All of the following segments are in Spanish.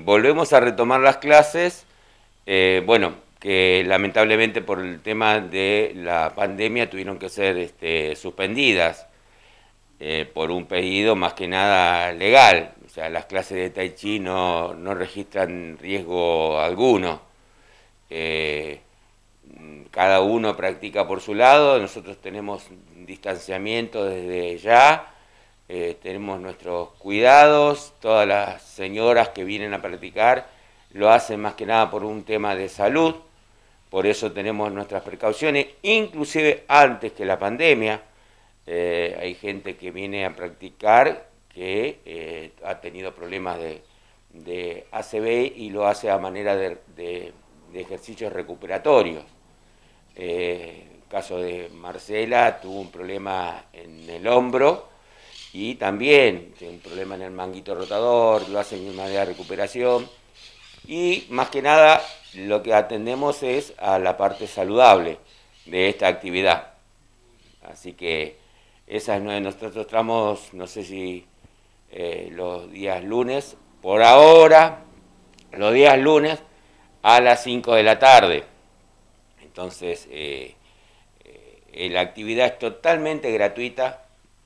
Volvemos a retomar las clases, eh, bueno, que lamentablemente por el tema de la pandemia tuvieron que ser este, suspendidas eh, por un pedido más que nada legal. O sea, las clases de Tai Chi no, registran riesgo alguno. Eh, cada uno practica por su lado, nosotros tenemos distanciamiento desde ya eh, tenemos nuestros cuidados, todas las señoras que vienen a practicar lo hacen más que nada por un tema de salud, por eso tenemos nuestras precauciones, inclusive antes que la pandemia, eh, hay gente que viene a practicar que eh, ha tenido problemas de, de, y lo hace a manera de, ejercicios recuperatorios. el caso de Marcela tuvo un problema en el hombro y también tiene un problema en el manguito rotador, lo hacen en manera de recuperación. Y más que nada, lo que atendemos es a la parte saludable de esta actividad. Así que esa es nosotros tramos, no sé si eh, los días lunes, por ahora, los días lunes a las 5 de la tarde. Entonces, eh, eh, la actividad es totalmente gratuita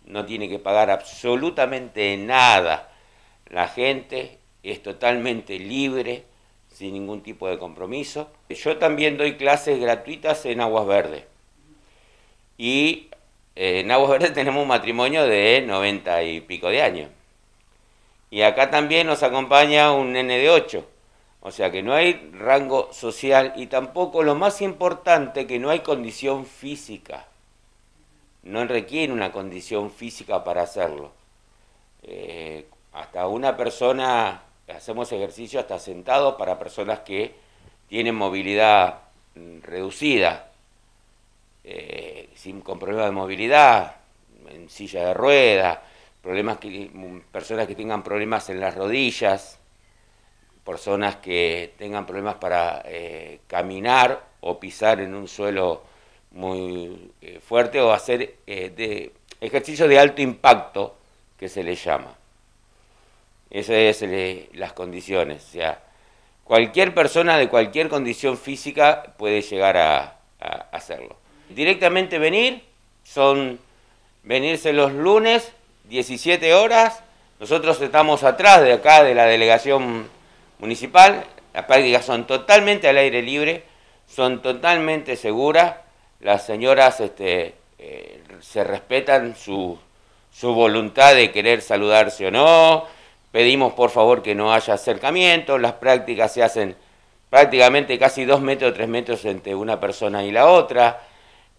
no tiene que pagar absolutamente nada. La gente es totalmente libre, sin ningún tipo de compromiso. Yo también doy clases gratuitas en Aguas Verdes. Y eh, en Aguas Verdes tenemos un matrimonio de 90 y pico de años. Y acá también nos acompaña un nene de 8. O sea que no hay rango social y tampoco lo más importante que no hay condición física no requiere una condición física para hacerlo. Eh, hasta una persona, hacemos ejercicio hasta sentado para personas que tienen movilidad mm, reducida, eh, sin, con problemas de movilidad, en silla de ruedas, problemas que, mm, personas que tengan problemas en las rodillas, personas que tengan problemas para eh, caminar o pisar en un suelo muy eh, fuerte o hacer eh, de ejercicio de alto impacto que se le llama. Esas es son eh, las condiciones. cualquier persona de cualquier condición física puede llegar a, a hacerlo. Directamente venir son venirse los lunes, 17 horas. Nosotros estamos atrás de acá, de la delegación municipal. Las prácticas son totalmente al aire libre, son totalmente seguras las señoras este, eh, se respetan su, voluntad de querer saludarse o no, pedimos por favor que no haya acercamiento, las prácticas se hacen prácticamente casi dos metros, tres metros entre una persona y la otra,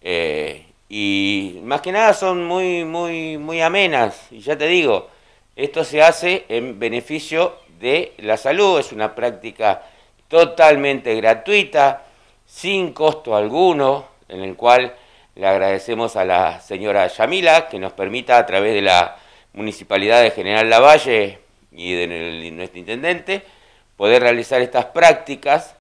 eh, y más que nada son muy, muy, muy amenas, y ya te digo, esto se hace en beneficio de la salud, es una práctica totalmente gratuita, sin costo alguno, en el cual le agradecemos a la señora Yamila que nos permita a través de la Municipalidad de General Lavalle y de nuestro intendente poder realizar estas prácticas